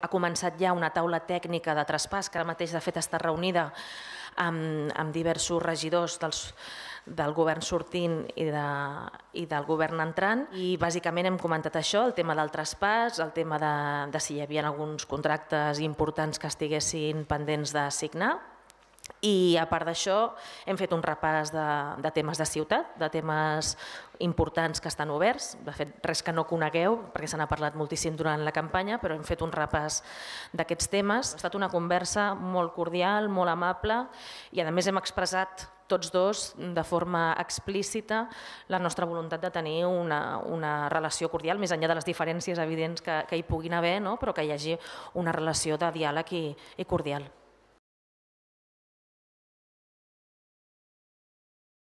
Ha començat ja una taula tècnica de traspàs, que ara mateix de fet està reunida amb, amb diversos regidors dels, del govern sortint i, de, i del govern entrant. I bàsicament hem comentat això, el tema del traspàs, el tema de, de si hi havia alguns contractes importants que estiguessin pendents de signar, i a part d'això hem fet un repàs de, de temes de ciutat, de temes importants que estan oberts, de fet res que no conegueu perquè se n'ha parlat moltíssim durant la campanya, però hem fet un repàs d'aquests temes. Ha estat una conversa molt cordial, molt amable i a més hem expressat tots dos de forma explícita la nostra voluntat de tenir una, una relació cordial, més enllà de les diferències evidents que, que hi puguin haver, no? però que hi hagi una relació de diàleg i, i cordial.